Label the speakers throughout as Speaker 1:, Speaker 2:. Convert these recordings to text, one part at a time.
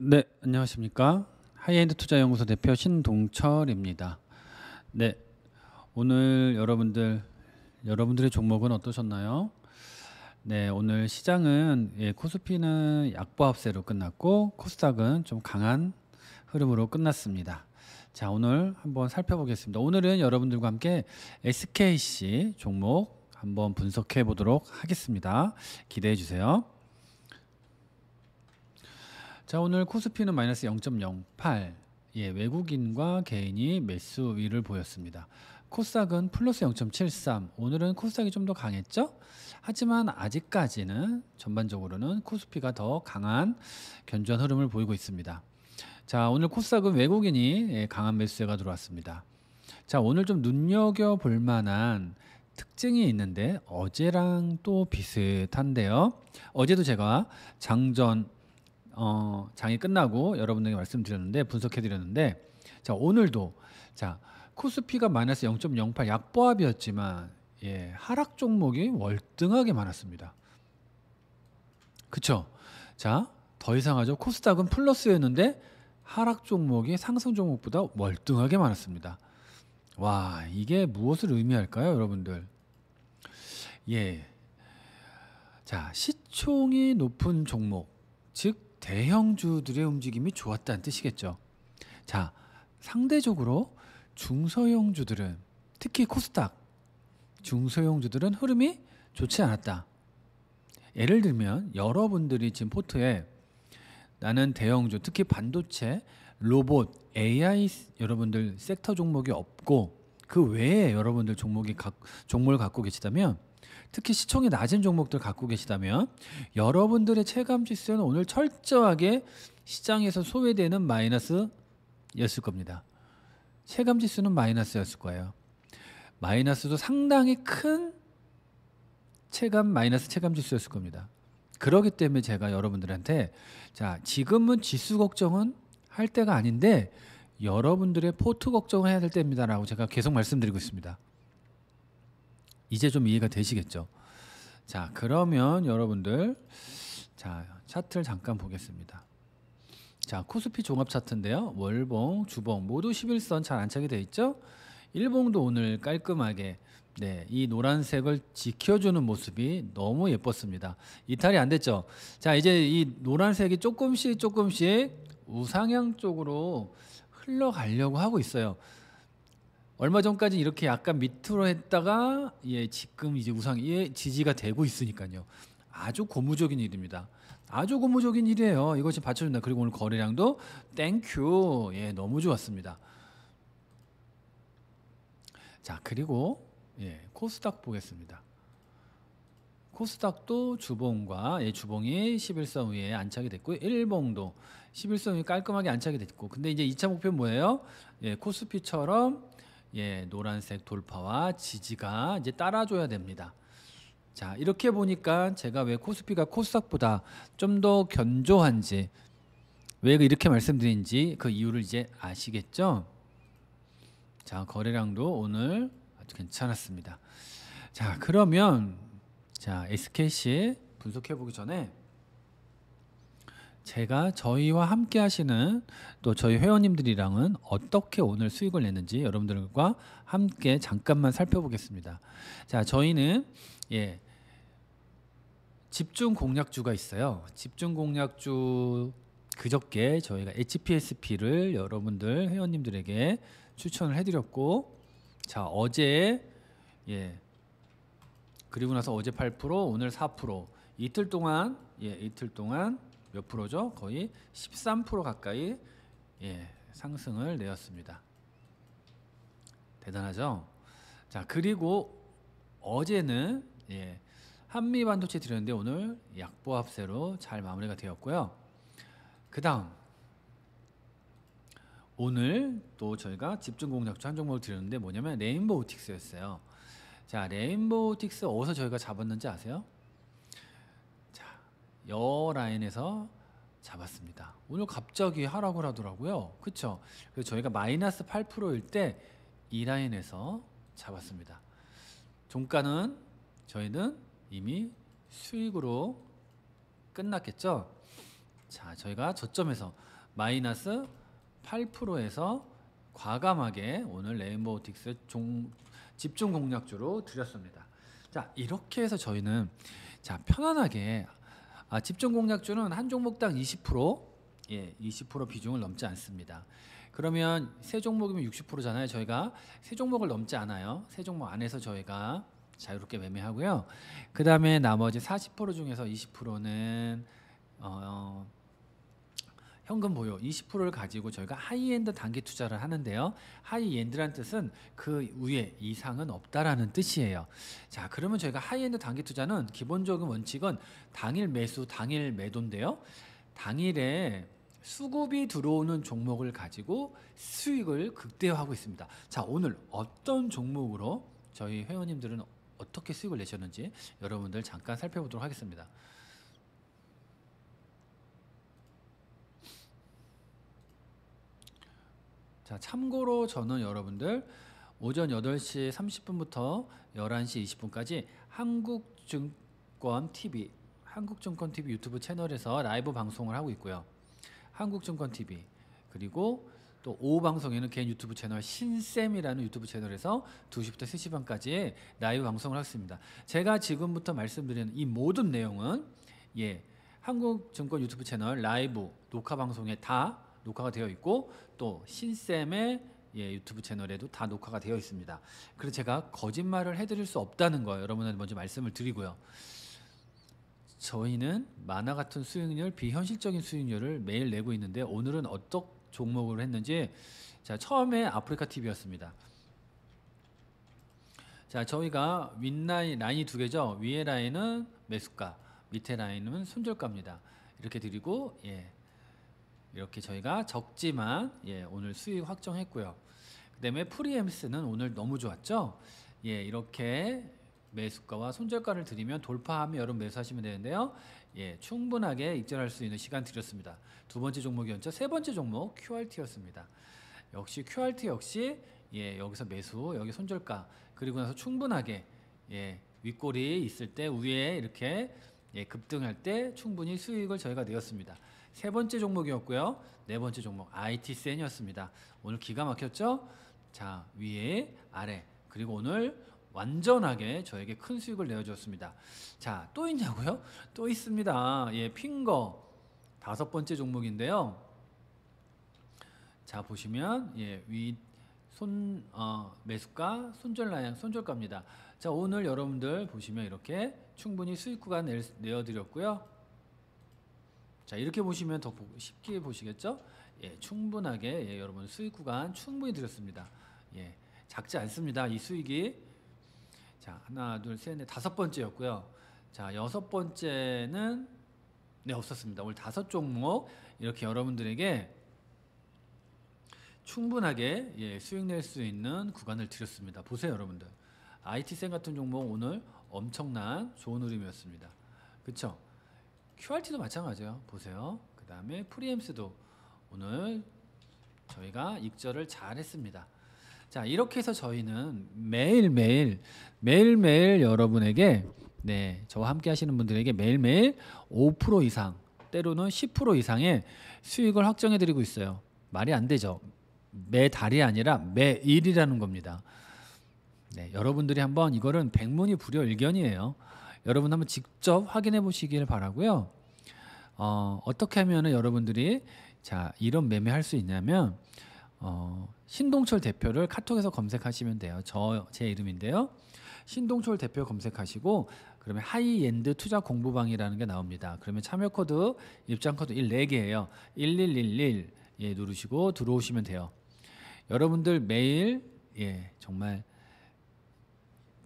Speaker 1: 네, 안녕하십니까? 하이엔드 투자 연구소 대표 신동철입니다. 네. 오늘 여러분들 여러분들의 종목은 어떠셨나요? 네, 오늘 시장은 예, 코스피는 약보합세로 끝났고 코스닥은 좀 강한 흐름으로 끝났습니다. 자, 오늘 한번 살펴보겠습니다. 오늘은 여러분들과 함께 SKC 종목 한번 분석해 보도록 하겠습니다. 기대해 주세요. 자 오늘 코스피는 마이너스 0.08 예, 외국인과 개인이 매수 위를 보였습니다. 코스닥은 플러스 0.73 오늘은 코스닥이 좀 더 강했죠? 하지만 아직까지는 전반적으로는 코스피가 더 강한 견주한 흐름을 보이고 있습니다. 자 오늘 코스닥은 외국인이 예, 강한 매수세가 들어왔습니다. 자 오늘 좀 눈여겨 볼 만한 특징이 있는데 어제랑 또 비슷한데요. 어제도 제가 장전 어, 장이 끝나고 여러분에게 말씀드렸는데 분석해드렸는데 자 오늘도 자 코스피가 마이너스 0.08 약보합이었지만 예, 하락 종목이 월등하게 많았습니다. 그쵸? 자, 더 이상하죠. 코스닥은 플러스였는데 하락 종목이 상승 종목보다 월등하게 많았습니다. 와, 이게 무엇을 의미할까요, 여러분들? 예. 자, 시총이 높은 종목, 즉 대형주들의 움직임이 좋았다는 뜻이겠죠. 자, 상대적으로 중소형주들은 특히 코스닥 중소형주들은 흐름이 좋지 않았다. 예를 들면 여러분들이 지금 포트에 나는 대형주 특히 반도체, 로봇, AI 여러분들 섹터 종목이 없고 그 외에 여러분들 종목이 각, 종목을 갖고 계시다면 특히 시총이 낮은 종목들 갖고 계시다면 여러분들의 체감 지수는 오늘 철저하게 시장에서 소외되는 마이너스였을 겁니다. 체감 지수는 마이너스였을 거예요. 마이너스도 상당히 큰 체감 마이너스 체감 지수였을 겁니다. 그러기 때문에 제가 여러분들한테 자 지금은 지수 걱정은 할 때가 아닌데 여러분들의 포트 걱정을 해야 될 때입니다라고 제가 계속 말씀드리고 있습니다. 이제 좀 이해가 되시겠죠? 자, 그러면 여러분들 자, 차트를 잠깐 보겠습니다. 자, 코스피 종합 차트인데요. 월봉, 주봉 모두 11선 잘 안착이 돼 있죠? 일봉도 오늘 깔끔하게 네, 이 노란색을 지켜주는 모습이 너무 예뻤습니다. 이탈이 안 됐죠? 자, 이제 이 노란색이 조금씩 조금씩 우상향 쪽으로 흘러가려고 하고 있어요. 얼마 전까지 이렇게 약간 밑으로 했다가 예 지금 이제 우상에 지지가 되고 있으니까요. 아주 고무적인 일입니다. 아주 고무적인 일이에요. 이것이 받쳐준다. 그리고 오늘 거래량도 땡큐. 예, 너무 좋았습니다. 자, 그리고 예, 코스닥 보겠습니다. 코스닥도 주봉과 예, 주봉이 11선 위에 안착이 됐고 1봉도 11선 위에 깔끔하게 안착이 됐고 근데 이제 2차 목표는 뭐예요? 예, 코스피처럼 예, 노란색 돌파와 지지가 이제 따라줘야 됩니다. 자, 이렇게 보니까 제가 왜 코스피가 코스닥보다 좀 더 견조한지 왜 이렇게 말씀드린지 그 이유를 이제 아시겠죠? 자, 거래량도 오늘 아주 괜찮았습니다. 자, 그러면 자, SKC 분석해 보기 전에 제가 저희와 함께 하시는 또 저희 회원님들이랑은 어떻게 오늘 수익을 내는지 여러분들과 함께 잠깐만 살펴보겠습니다. 자, 저희는 예. 집중 공략주가 있어요. 집중 공략주 그저께 저희가 HPSP를 여러분들 회원님들에게 추천을 해드렸고 자 어제 예 그리고 나서 어제 8% 오늘 4% 이틀 동안 예 이틀 동안 몇 프로죠? 거의 13% 가까이 예, 상승을 내었습니다. 대단하죠? 자, 그리고 어제는 예, 한미 반도체 드렸는데 오늘 약보합세로 잘 마무리가 되었고요. 그 다음 오늘 또 저희가 집중 공략주 한 종목을 드렸는데 뭐냐면 레인보우틱스였어요. 자, 레인보우틱스 어디서 저희가 잡았는지 아세요? 여 라인에서 잡았습니다. 오늘 갑자기 하락을 하더라고요. 그쵸? 그 저희가 마이너스 8%일 때 이 라인에서 잡았습니다. 종가는 저희는 이미 수익으로 끝났겠죠? 자, 저희가 저점에서 마이너스 8%에서 과감하게 오늘 레인보우틱스 종, 집중 공략주로 드렸습니다. 자, 이렇게 해서 저희는 자, 편안하게 아, 집중 공략주는 한 종목당 20% 예, 20% 비중을 넘지 않습니다. 그러면 세 종목이면 60%잖아요. 저희가 세 종목을 넘지 않아요. 세 종목 안에서 저희가 자유롭게 매매하고요. 그 다음에 나머지 40% 중에서 20%는 어, 현금 보유 20%를 가지고 저희가 하이엔드 단기 투자를 하는데요. 하이엔드란 뜻은 그 위에 이상은 없다라는 뜻이에요. 자, 그러면 저희가 하이엔드 단기 투자는 기본적인 원칙은 당일 매수, 당일 매도인데요. 당일에 수급이 들어오는 종목을 가지고 수익을 극대화하고 있습니다. 자, 오늘 어떤 종목으로 저희 회원님들은 어떻게 수익을 내셨는지 여러분들 잠깐 살펴보도록 하겠습니다. 자, 참고로 저는 여러분들 오전 8시 30분부터 11시 20분까지 한국증권 TV, 한국증권 TV 유튜브 채널에서 라이브 방송을 하고 있고요. 한국증권 TV 그리고 또 오후 방송에는 개인 유튜브 채널 신쌤이라는 유튜브 채널에서 2시부터 3시 반까지 라이브 방송을 하고 습니다 제가 지금부터 말씀드리는 이 모든 내용은 예, 한국증권 유튜브 채널 라이브 녹화 방송에 다 녹화가 되어 있고 또 신쌤의 예, 유튜브 채널에도 다 녹화가 되어 있습니다. 그래서 제가 거짓말을 해드릴 수 없다는 거 여러분한테 먼저 말씀을 드리고요. 저희는 만화 같은 수익률, 비현실적인 수익률을 매일 내고 있는데 오늘은 어떤 종목으 했는지 자 처음에 아프리카 TV였습니다. 자 저희가 윗라인 라인이 두 개죠. 위에 라인은 매수가, 밑에 라인은 손절가입니다. 이렇게 드리고 예. 이렇게 저희가 적지만 예, 오늘 수익 확정했고요. 그다음에 프리엠스는 오늘 너무 좋았죠. 예, 이렇게 매수가와 손절가를 드리면 돌파하면 여름 매수하시면 되는데요. 예, 충분하게 입절할 수 있는 시간 드렸습니다. 두 번째 종목이었죠. 세 번째 종목 QRT였습니다. 역시 QRT 역시 예, 여기서 매수, 여기 손절가 그리고 나서 충분하게 예, 윗골이 있을 때 위에 이렇게 예, 급등할 때 충분히 수익을 저희가 내었습니다. 세 번째 종목이었고요. 네 번째 종목 IT 센이었습니다. 오늘 기가 막혔죠? 자, 위에 아래 그리고 오늘 완전하게 저에게 큰 수익을 내어주었습니다. 자, 또 있냐고요? 또 있습니다. 예, 핑거 다섯 번째 종목인데요. 자, 보시면 예, 위 손, 어, 매수가 손절 라인, 손절가입니다. 자, 오늘 여러분들 보시면 이렇게 충분히 수익 구간 내어드렸고요. 자 이렇게 보시면 더 쉽게 보시겠죠? 예, 충분하게 예, 여러분 수익 구간 충분히 드렸습니다. 예, 작지 않습니다. 이 수익이 자 하나 둘셋넷 다섯 번째였고요. 자 여섯 번째는 네 없었습니다. 오늘 다섯 종목 이렇게 여러분들에게 충분하게 예, 수익 낼 수 있는 구간을 드렸습니다. 보세요 여러분들. IT생 같은 종목 오늘 엄청난 좋은 흐름이었습니다. 그쵸? QRT도 마찬가지예요. 보세요. 그 다음에 프리엠스도 오늘 저희가 익절을 잘 했습니다. 자 이렇게 해서 저희는 매일매일 매일매일 여러분에게 네 저와 함께 하시는 분들에게 매일매일 5% 이상 때로는 10% 이상의 수익을 확정해 드리고 있어요 말이 안 되죠 매 달이 아니라 매일이라는 겁니다 네 여러분들이 한번 이거는 백문이 불여일견이에요 여러분 한번 직접 확인해 보시길 바라고요. 어, 어떻게 하면은 여러분들이 자 이런 매매 할수 있냐면 어, 신동철 대표를 카톡에서 검색하시면 돼요. 저 제 이름인데요. 신동철 대표 검색하시고 그러면 하이엔드 투자 공부방이라는 게 나옵니다. 그러면 참여 코드 입장 코드 1 4개예요. 1111 예, 누르시고 들어오시면 돼요. 여러분들 매일 예, 정말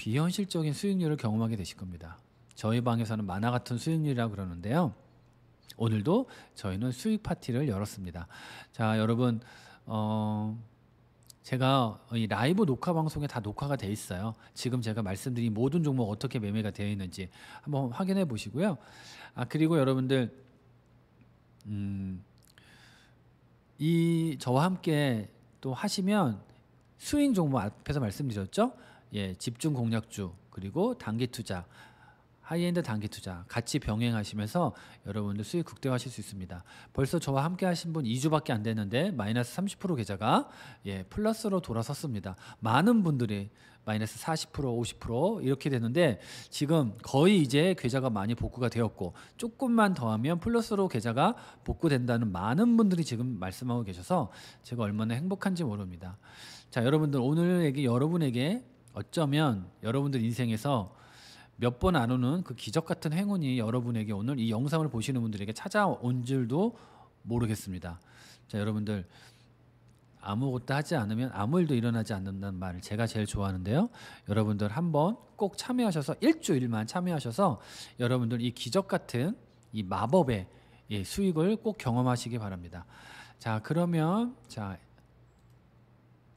Speaker 1: 비현실적인 수익률을 경험하게 되실 겁니다. 저희 방에서는 만화 같은 수익률이라 그러는데요. 오늘도 저희는 수익 파티를 열었습니다. 자, 여러분, 어, 제가 이 라이브 녹화 방송에 다 녹화가 돼 있어요. 지금 제가 말씀드린 모든 종목 어떻게 매매가 되어 있는지 한번 확인해 보시고요. 아, 그리고 여러분들, 음, 이, 저와 함께 또 하시면 스윙 종목 앞에서 말씀드렸죠? 예, 집중 공략주 그리고 단기 투자 하이엔드 단기 투자 같이 병행하시면서 여러분들 수익 극대화하실 수 있습니다. 벌써 저와 함께 하신 분 2주밖에 안 됐는데 마이너스 30% 계좌가 예, 플러스로 돌아섰습니다. 많은 분들이 마이너스 40% 50% 이렇게 되는데 지금 거의 이제 계좌가 많이 복구가 되었고 조금만 더 하면 플러스로 계좌가 복구된다는 많은 분들이 지금 말씀하고 계셔서 제가 얼마나 행복한지 모릅니다. 자, 여러분들 오늘 얘기 여러분에게 어쩌면 여러분들 인생에서 몇 번 안 오는 그 기적 같은 행운이 여러분에게 오늘 이 영상을 보시는 분들에게 찾아온 줄도 모르겠습니다. 자, 여러분들 아무것도 하지 않으면 아무 일도 일어나지 않는다는 말을 제가 제일 좋아하는데요. 여러분들 한번 꼭 참여하셔서 일주일만 참여하셔서 여러분들 이 기적 같은 이 마법의 예, 수익을 꼭 경험하시기 바랍니다. 자, 그러면 자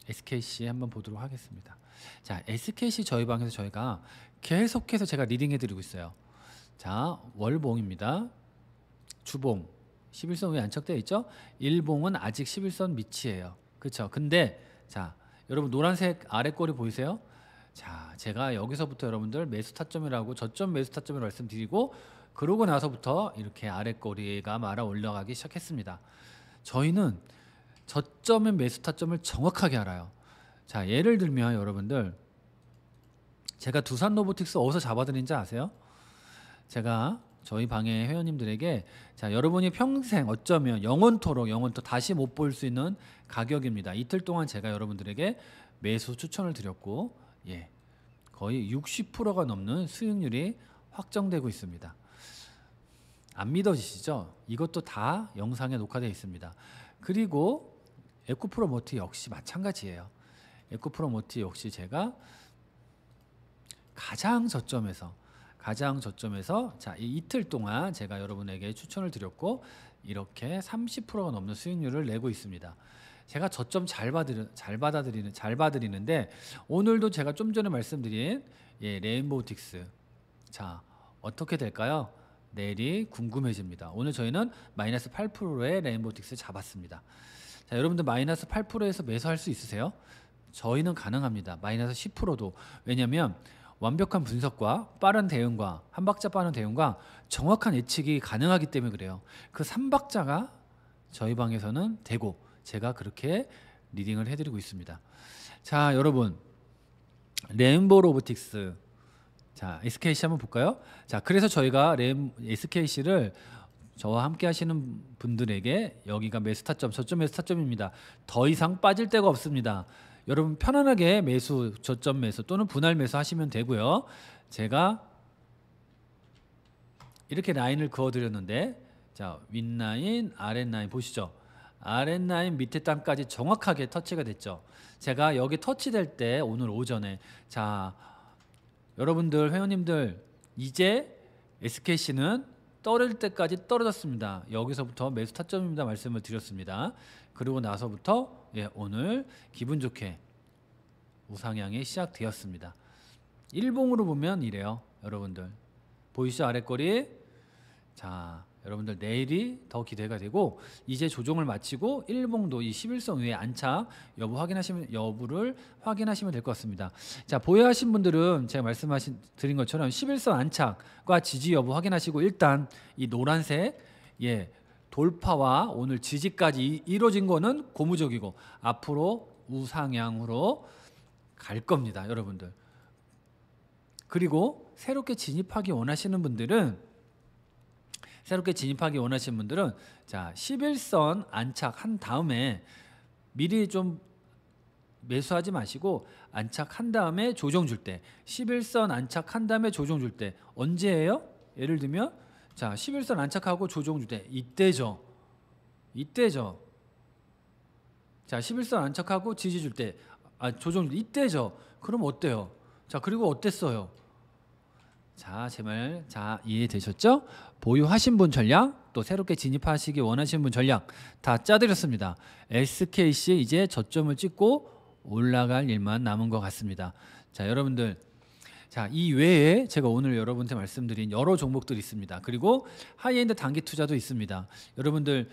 Speaker 1: SKC 한번 보도록 하겠습니다. 자, SKC 저희 방에서 저희가 계속해서 제가 리딩해 드리고 있어요. 자, 월봉입니다. 주봉 11선 위에 안착되어 있죠? 1봉은 아직 11선 밑이에요. 그렇죠? 근데 자, 여러분 노란색 아래 꼬리 보이세요? 자, 제가 여기서부터 여러분들 매수 타점이라고 저점 매수 타점을 말씀드리고 그러고 나서부터 이렇게 아래 꼬리가 말아 올라가기 시작했습니다. 저희는 저점의 매수 타점을 정확하게 알아요. 자, 예를 들면 여러분들 제가 두산 로보틱스 어디서 잡아드린지 아세요? 제가 저희 방의 회원님들에게 자 여러분이 평생 어쩌면 영원토록 영원토 다시 못 볼 수 있는 가격입니다. 이틀 동안 제가 여러분들에게 매수 추천을 드렸고 예 거의 60%가 넘는 수익률이 확정되고 있습니다. 안 믿어지시죠? 이것도 다 영상에 녹화되어 있습니다. 그리고 에코프로모트 역시 마찬가지예요. 에코프로모티 역시 제가 가장 저점에서 가장 저점에서 자, 이 이틀 동안 제가 여러분에게 추천을 드렸고 이렇게 30%가 넘는 수익률을 내고 있습니다. 제가 저점 잘 받으 잘 받아들이는 잘받아들이는데 오늘도 제가 좀 전에 말씀드린 예, 레인보우틱스 자 어떻게 될까요? 내일이 궁금해집니다. 오늘 저희는 마이너스 8%의 레인보우틱스 잡았습니다. 자 여러분들 마이너스 8%에서 매수할 수 있으세요? 저희는 가능합니다. 마이너스 10%도. 왜냐면 완벽한 분석과 빠른 대응과 한 박자 빠른 대응과 정확한 예측이 가능하기 때문에 그래요. 그 3박자가 저희 방에서는 되고 제가 그렇게 리딩을 해드리고 있습니다. 자, 여러분. 레인보 로보틱스. 자, SKC 한번 볼까요? 자, 그래서 저희가 레 SKC를 저와 함께 하시는 분들에게 여기가 메스타점 저점 메스타점입니다더 이상 빠질 데가 없습니다. 여러분 편안하게 매수, 저점 매수 또는 분할 매수 하시면 되고요. 제가 이렇게 라인을 그어드렸는데 자 윗라인, 아랫라인 보시죠. 아랫라인 밑에 땅까지 정확하게 터치가 됐죠. 제가 여기 터치될 때 오늘 오전에 자 여러분들 회원님들 이제 SKC는 떨어질 때까지 떨어졌습니다. 여기서부터 매수 타점입니다. 말씀을 드렸습니다. 그리고 나서부터 예, 오늘 기분 좋게 우상향이 시작되었습니다. 일봉으로 보면 이래요. 여러분들. 보이시죠? 아래 거리. 자, 여러분들 내일이 더 기대가 되고 이제 조정을 마치고 일봉도 이 11선 위에 안착 여부 확인하시면 여부를 확인하시면 될 것 같습니다. 자, 보유하신 분들은 제가 말씀하신 드린 것처럼 11선 안착과 지지 여부 확인하시고 일단 이 노란색 예, 돌파와 오늘 지지까지 이루어진 거는 고무적이고 앞으로 우상향으로 갈 겁니다, 여러분들. 그리고 새롭게 진입하기 원하시는 분들은 새롭게 진입하기 원하시는 분들은 자 11선 안착한 다음에 미리 좀 매수하지 마시고 안착한 다음에 조정 줄 때 11선 안착한 다음에 조정 줄 때 언제예요? 예를 들면 자 11선 안착하고 조정 줄 때 이때죠. 이때죠. 자 11선 안착하고 지지 줄 때아 조정 줄때 이때죠. 그럼 어때요? 자 그리고 어땠어요? 자, 제 말 자, 이해되셨죠? 보유하신 분 전략, 또 새롭게 진입하시기 원하시는 분 전략 다 짜드렸습니다. SKC 이제 저점을 찍고 올라갈 일만 남은 것 같습니다. 자, 여러분들. 자, 이 외에 제가 오늘 여러분한테 말씀드린 여러 종목들이 있습니다. 그리고 하이엔드 단기 투자도 있습니다. 여러분들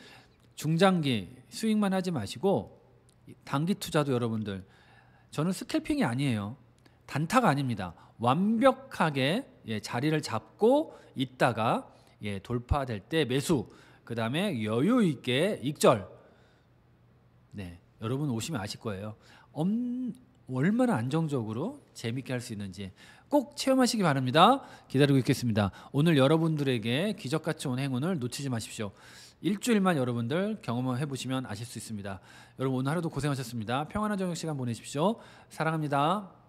Speaker 1: 중장기 수익만 하지 마시고 단기 투자도 여러분들 저는 스캘핑이 아니에요. 단타가 아닙니다. 완벽하게 예, 자리를 잡고 있다가 예, 돌파될 때 매수. 그다음에 여유 있게 익절. 네. 여러분 오시면 아실 거예요. 엄, 얼마나 안정적으로 재밌게 할 수 있는지 꼭 체험하시기 바랍니다. 기다리고 있겠습니다. 오늘 여러분들에게 기적같이 온 행운을 놓치지 마십시오. 일주일만 여러분들 경험해 보시면 아실 수 있습니다. 여러분 오늘 하루도 고생하셨습니다. 평안한 저녁 시간 보내십시오. 사랑합니다.